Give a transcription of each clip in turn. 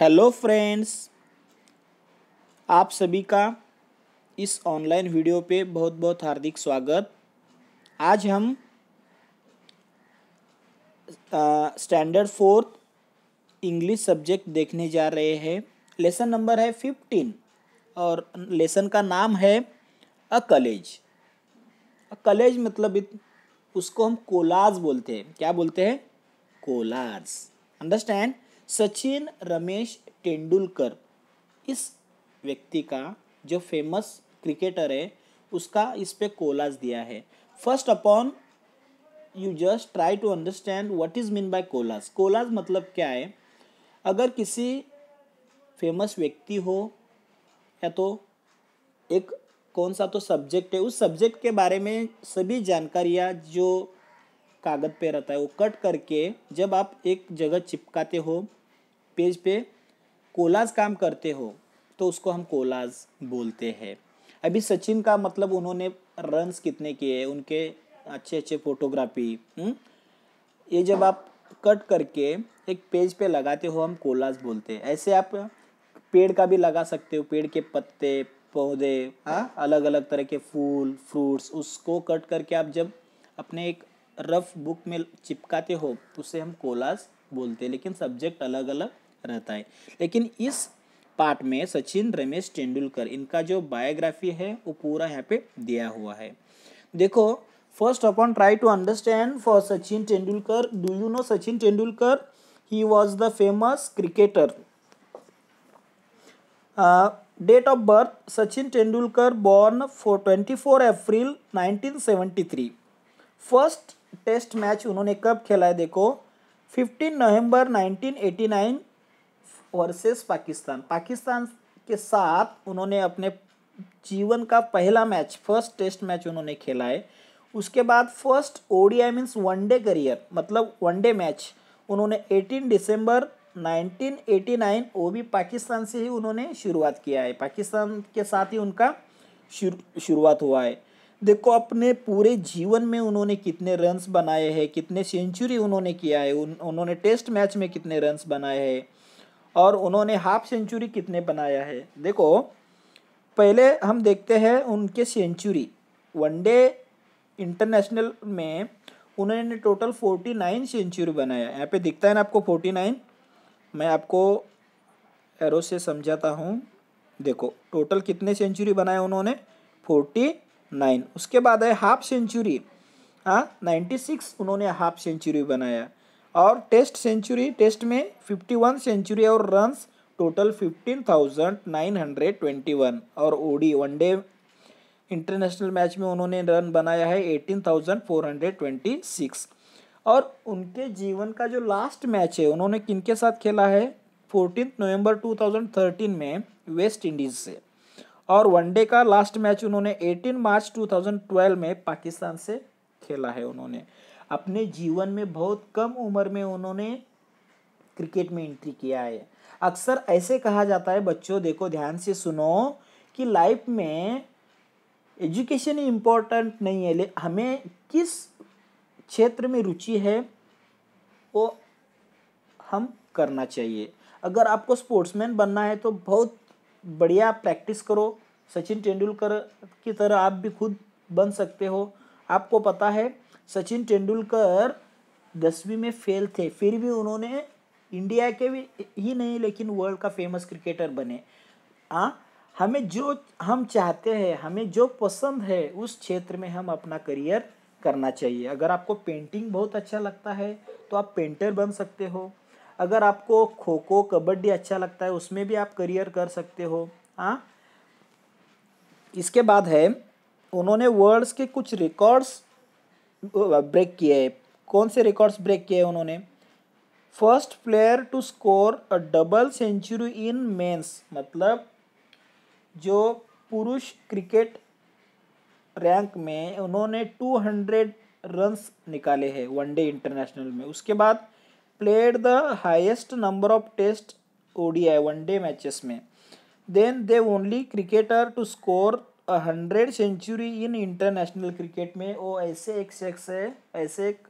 Hello friends आप सभी का इस ऑनलाइन वीडियो पे बहुत बहुत हार्दिक स्वागत आज हम स्टैंडर्ड फोर्थ इंग्लिश सब्जेक्ट देखने जा रहे हैं लेसन नंबर है फिफ्टीन और लेसन का नाम है अ कलेज अ कलेज मतलब उसको हम कोलाज बोलते हैं क्या बोलते हैं कोलाज अंडरस्टैंड सचिन रमेश तेंडुलकर इस व्यक्ति का जो फेमस क्रिकेटर है उसका इस पे कोलाज दिया है first upon you just try to understand what is mean by collage collage मतलब क्या है अगर किसी फेमस व्यक्ति हो या तो एक कौन सा तो सब्जेक्ट है उस सब्जेक्ट के बारे में सभी जानकारियाँ जो कागज़ पे रहता है वो कट करके जब आप एक जगह चिपकाते हो पेज पे कोलाज काम करते हो तो उसको हम कोलाज बोलते हैं अभी सचिन का मतलब उन्होंने रन्स कितने किए उनके अच्छे अच्छे फोटोग्राफी ये जब आप कट करके एक पेज पे लगाते हो हम कोलाज बोलते हैं ऐसे आप पेड़ का भी लगा सकते हो पेड़ के पत्ते पौधे हाँ अलग अलग तरह के फूल फ्रूट्स उसको कट करके आप जब अपने एक रफ बुक में चिपकाते हो तो उसे हम कोलाज बोलते हैं लेकिन सब्जेक्ट अलग अलग रहता है लेकिन इस पार्ट में सचिन रमेश तेंदुलकर इनका जो बायोग्राफी है वो पूरा यहाँ पे दिया हुआ है देखो first upon try to understand for Sachin Tendulkar do you know Sachin Tendulkar he was the famous cricketer date of birth Sachin Tendulkar born for twenty four April nineteen seventy three first test match उन्होंने कब खेला है देखो fifteen November nineteen eighty nine versus Pakistan Pakistan के साथ उन्होंने अपने जीवन का पहला मैच फर्स्ट टेस्ट मैच उन्होंने खेला है उसके बाद first ODI means one day career मतलब वनडे मैच उन्होंने 18 दिसंबर 1989 वो भी पाकिस्तान से ही उन्होंने शुरुआत किया है पाकिस्तान के साथ ही उनका शुरू शुरुआत हुआ है देखो अपने पूरे जीवन में उन्होंने कितने रन्स बनाए हैं कितने सेंचुरी उन्होंने किया है उन, उन्होंने टेस्ट मैच में कितने रन्स बनाए हैं और उन्होंने हाफ सेंचुरी कितने बनाया है देखो पहले हम देखते हैं उनके सेंचुरी वनडे इंटरनेशनल में उन्होंने टोटल फोर्टी नाइन सेंचुरी बनाया यहाँ पे दिखता है ना आपको फोर्टी नाइन मैं आपको एरो से समझाता हूँ देखो टोटल कितने सेंचुरी बनाए उन्होंने फोर्टी नाइन उसके बाद है हाफ सेंचुरी हाँ नाइन्टी सिक्स उन्होंने हाफ सेंचुरी बनाया और टेस्ट सेंचुरी टेस्ट में 51 सेंचुरी और रन्स टोटल 15,921 और ओडी वनडे इंटरनेशनल मैच में उन्होंने रन बनाया है 18,426 और उनके जीवन का जो लास्ट मैच है उन्होंने किन के साथ खेला है फोर्टीन नवंबर 2013 में वेस्ट इंडीज़ से और वनडे का लास्ट मैच उन्होंने 18 मार्च 2012 में पाकिस्तान से खेला है उन्होंने अपने जीवन में बहुत कम उम्र में उन्होंने क्रिकेट में एंट्री किया है अक्सर ऐसे कहा जाता है बच्चों देखो ध्यान से सुनो कि लाइफ में एजुकेशन इम्पोर्टेंट नहीं है ले हमें किस क्षेत्र में रुचि है वो हम करना चाहिए अगर आपको स्पोर्ट्समैन बनना है तो बहुत बढ़िया प्रैक्टिस करो सचिन तेंदुलकर की तरह आप भी खुद बन सकते हो आपको पता है सचिन तेंदुलकर दसवीं में फेल थे फिर भी उन्होंने इंडिया के भी ही नहीं लेकिन वर्ल्ड का फेमस क्रिकेटर बने हाँ हमें जो हम चाहते हैं हमें जो पसंद है उस क्षेत्र में हम अपना करियर करना चाहिए अगर आपको पेंटिंग बहुत अच्छा लगता है तो आप पेंटर बन सकते हो अगर आपको खो खो कबड्डी अच्छा लगता है उसमें भी आप करियर कर सकते हो हाँ इसके बाद है उन्होंने वर्ल्ड्स के कुछ रिकॉर्ड्स ब्रेक किया है कौन से रिकॉर्ड्स ब्रेक किए उन्होंने first player to score a double century in men's मतलब जो पुरुष क्रिकेट रैंक में उन्होंने 200 रन्स निकाले हैं वनडे इंटरनेशनल में उसके बाद played the highest number of test ODI one day matches में then they only cricketer to score hundred century in international cricket में वो ऐसे एक शख्स है ऐसे एक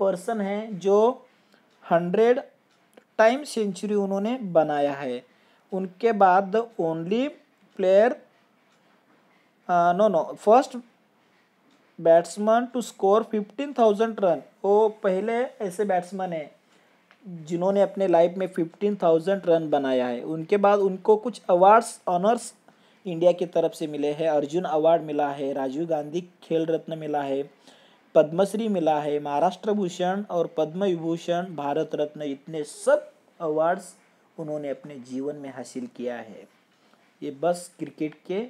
पर्सन है जो हंड्रेड टाइम सेंचुरी उन्होंने बनाया है उनके बाद the only player no no first batsman to score fifteen thousand run वो पहले ऐसे बैट्समैन हैं जिन्होंने अपने लाइफ में फिफ्टीन थाउजेंड रन बनाया है उनके बाद उनको कुछ अवार्ड्स ऑनर्स इंडिया की तरफ से मिले हैं अर्जुन अवार्ड मिला है राजीव गांधी खेल रत्न मिला है पद्मश्री मिला है महाराष्ट्र भूषण और पद्म विभूषण भारत रत्न इतने सब अवार्ड्स उन्होंने अपने जीवन में हासिल किया है ये बस क्रिकेट के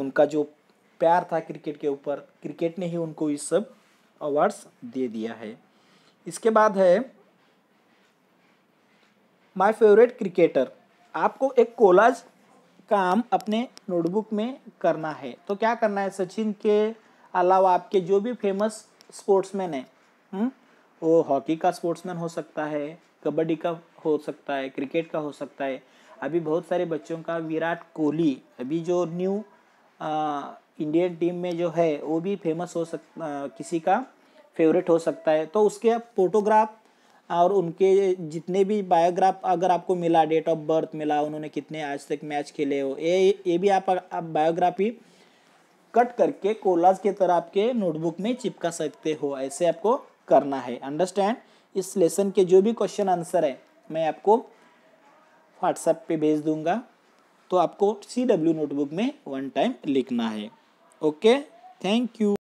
उनका जो प्यार था क्रिकेट के ऊपर क्रिकेट ने ही उनको ये सब अवार्ड्स दे दिया है इसके बाद है माय फेवरेट क्रिकेटर आपको एक कोलाज काम अपने नोटबुक में करना है तो क्या करना है सचिन के अलावा आपके जो भी फेमस स्पोर्ट्समैन है हुँ? वो हॉकी का स्पोर्ट्समैन हो सकता है कबड्डी का हो सकता है क्रिकेट का हो सकता है अभी बहुत सारे बच्चों का विराट कोहली अभी जो न्यू इंडियन टीम में जो है वो भी फेमस हो सकता किसी का फेवरेट हो सकता है तो उसके फोटोग्राफ और उनके जितने भी बायोग्राफ अगर आपको मिला डेट ऑफ बर्थ मिला उन्होंने कितने आज तक मैच खेले हो ये ये भी आप, आप बायोग्राफी कट करके कोलाज के तरह आपके नोटबुक में चिपका सकते हो ऐसे आपको करना है अंडरस्टैंड इस लेसन के जो भी क्वेश्चन आंसर है मैं आपको व्हाट्सएप पे भेज दूंगा तो आपको सी डब्ल्यू नोटबुक में वन टाइम लिखना है ओके थैंक यू